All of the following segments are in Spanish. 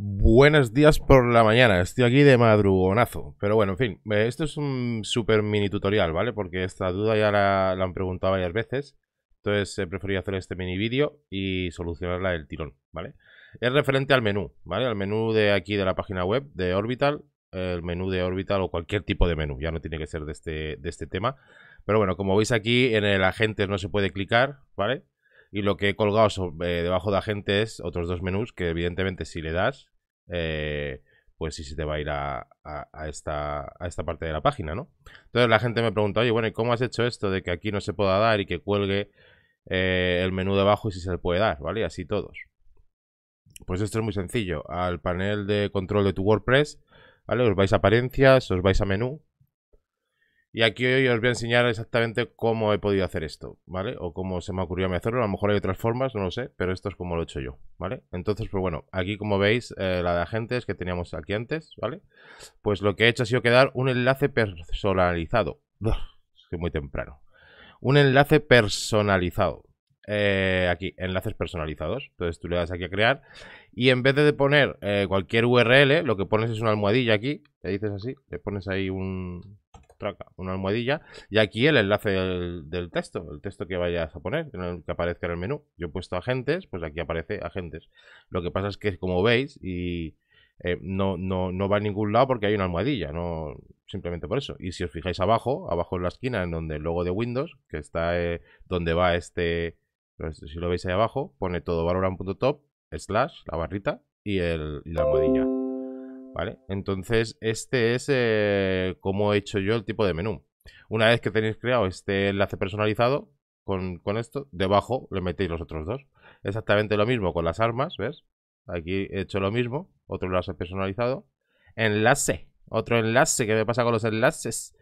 Buenos días por la mañana, estoy aquí de madrugonazo. Pero bueno, en fin, eh, esto es un super mini tutorial, ¿vale? Porque esta duda ya la, han preguntado varias veces. Entonces he preferido hacer este mini vídeo y solucionarla del tirón, ¿vale? Es referente al menú, ¿vale? Al menú de aquí de la página web de Orbital, el menú de Orbital o cualquier tipo de menú, ya no tiene que ser de este, de este tema. Pero bueno, como veis aquí en el agente no se puede clicar, ¿vale? Y lo que he colgado eh, debajo de agentes, es otros dos menús que evidentemente si le das, eh, pues sí se te va a ir a, esta, parte de la página, ¿no? Entonces la gente me pregunta, oye, bueno, ¿y cómo has hecho esto de que aquí no se pueda dar y que cuelgue eh, el menú debajo y si se le puede dar, ¿vale? Así todos. Pues esto es muy sencillo. Al panel de control de tu WordPress, ¿vale? Os vais a apariencias, os vais a menú y aquí hoy os voy a enseñar exactamente cómo he podido hacer esto, ¿vale? O cómo se me ocurrió a hacerlo. A lo mejor hay otras formas, no lo sé, pero esto es como lo he hecho yo, ¿vale? Entonces, pues bueno, aquí como veis, eh, la de agentes que teníamos aquí antes, ¿vale? Pues lo que he hecho ha sido quedar un enlace personalizado. Es que muy temprano. Un enlace personalizado. Eh, aquí, enlaces personalizados. Entonces tú le das aquí a crear. Y en vez de poner eh, cualquier URL, lo que pones es una almohadilla aquí. Le dices así, le pones ahí un, traca, una almohadilla, y aquí el enlace del, texto, el texto que vayas a poner, que aparezca en el menú. Yo he puesto agentes, pues aquí aparece agentes. Lo que pasa es que, como veis, y eh, no, no, no, va a ningún lado porque hay una almohadilla, no simplemente por eso. Y si os fijáis abajo, abajo en la esquina, en donde el logo de Windows, que está eh, donde va este, pues, si lo veis ahí abajo, pone todo valoran.top, slash, la barrita y, el, la almohadilla. ¿Vale? Entonces, este es eh, como he hecho yo el tipo de menú. Una vez que tenéis creado este enlace personalizado con, con, esto, debajo le metéis los otros dos. Exactamente lo mismo con las armas, ¿ves? Aquí he hecho lo mismo, otro enlace personalizado. Enlace. Otro enlace, ¿qué me pasa con los enlaces?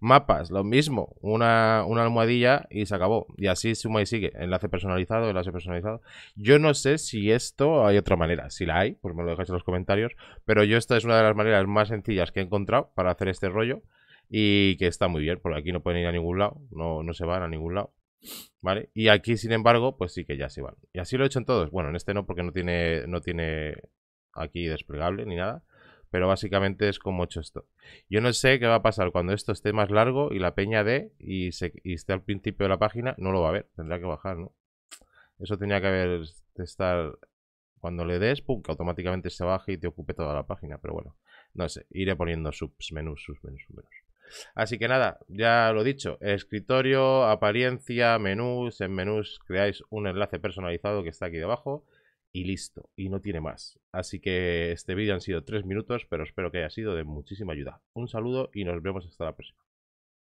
Mapas, lo mismo. Una, almohadilla y se acabó. Y así suma y sigue. Enlace personalizado, enlace personalizado. Yo no sé si esto hay otra manera. Si la hay, pues me lo dejáis en los comentarios. Pero yo esta es una de las maneras más sencillas que he encontrado para hacer este rollo. Y que está muy bien, porque aquí no pueden ir a ningún lado. No, no se van a ningún lado. ¿Vale? Y aquí, sin embargo, pues sí que ya se van. Y así lo he hecho en todos. Bueno, en este no, porque no tiene, no tiene aquí desplegable ni nada pero básicamente es como he hecho esto. Yo no sé qué va a pasar cuando esto esté más largo y la peña de y, se, esté al principio de la página, no lo va a ver, tendrá que bajar, ¿no? Eso tenía que haber estar cuando le des, pum, que automáticamente se baje y te ocupe toda la página, pero bueno, no sé, iré poniendo submenús, submenús, submenús. Así que nada, ya lo he dicho, escritorio, apariencia, menús, en menús creáis un enlace personalizado que está aquí debajo y listo, y no tiene más. Así que este vídeo han sido tres minutos, pero espero que haya sido de muchísima ayuda. Un saludo y nos vemos hasta la próxima.